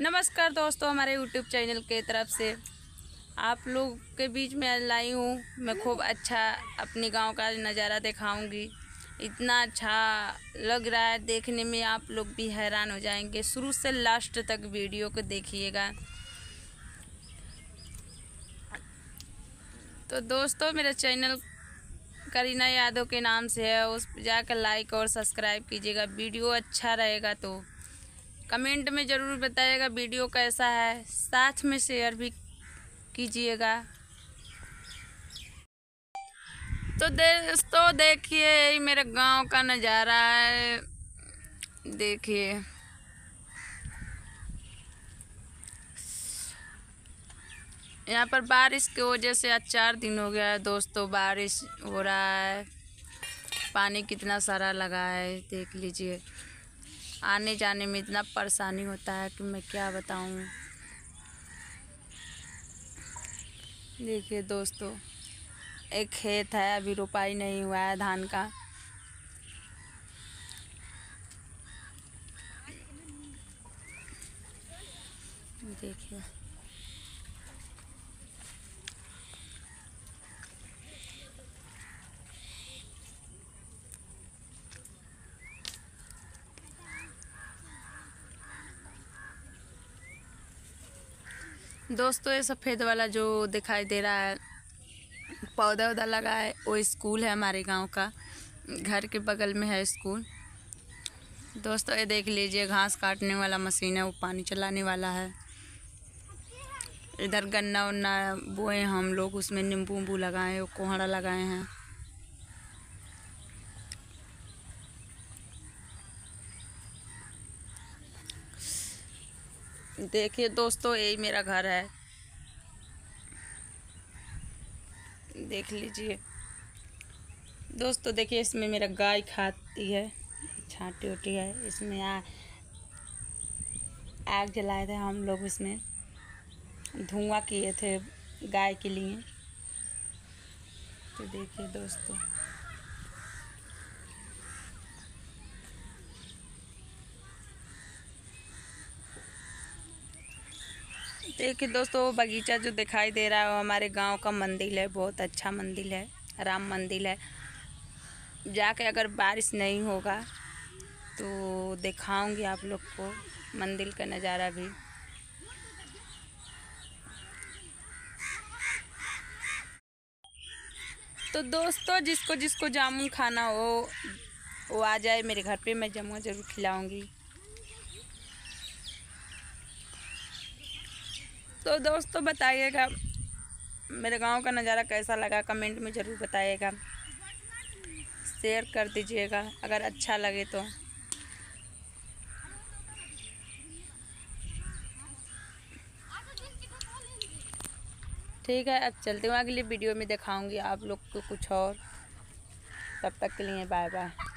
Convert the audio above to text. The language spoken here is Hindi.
नमस्कार दोस्तों हमारे यूट्यूब चैनल के तरफ से आप लोग के बीच में लाई हूँ मैं खूब अच्छा अपने गांव का नज़ारा दिखाऊंगी इतना अच्छा लग रहा है देखने में आप लोग भी हैरान हो जाएंगे शुरू से लास्ट तक वीडियो को देखिएगा तो दोस्तों मेरा चैनल करीना यादव के नाम से है उस पर जाकर लाइक और सब्सक्राइब कीजिएगा वीडियो अच्छा रहेगा तो कमेंट में ज़रूर बताइएगा वीडियो कैसा है साथ में शेयर भी कीजिएगा तो दोस्तों देखिए यही मेरे गांव का नज़ारा है देखिए यहाँ पर बारिश की वजह से आज चार दिन हो गया है दोस्तों बारिश हो रहा है पानी कितना सारा लगा है देख लीजिए आने जाने में इतना परेशानी होता है कि मैं क्या बताऊँ देखिए दोस्तों एक खेत है अभी रोपाई नहीं हुआ है धान का देखिए दोस्तों ये सफ़ेद वाला जो दिखाई दे रहा है पौधा उधा लगा है वो स्कूल है हमारे गांव का घर के बगल में है स्कूल दोस्तों ये देख लीजिए घास काटने वाला मशीन है वो पानी चलाने वाला है इधर गन्ना उन्ना बोए हम लोग उसमें नींबू उम्बू लगाए कोहड़ा लगाए हैं देखिए दोस्तों यही मेरा घर है देख लीजिए दोस्तों देखिए इसमें मेरा गाय खाती है छाटी उटी है इसमें आ, आग जलाए थे हम लोग इसमें धुआं किए थे गाय के लिए तो देखिए दोस्तों देखिए दोस्तों वो बगीचा जो दिखाई दे रहा है वो हमारे गांव का मंदिर है बहुत अच्छा मंदिर है राम मंदिर है जाके अगर बारिश नहीं होगा तो दिखाऊंगी आप लोग को मंदिर का नज़ारा भी तो दोस्तों जिसको जिसको जामुन खाना हो वो आ जाए मेरे घर पे मैं जामुन ज़रूर खिलाऊंगी तो दोस्तों बताइएगा मेरे गांव का नज़ारा कैसा लगा कमेंट में ज़रूर बताइएगा शेयर कर दीजिएगा अगर अच्छा लगे तो ठीक है अब चलते हूँ अगली वीडियो में दिखाऊंगी आप लोग को कुछ और तब तक के लिए बाय बाय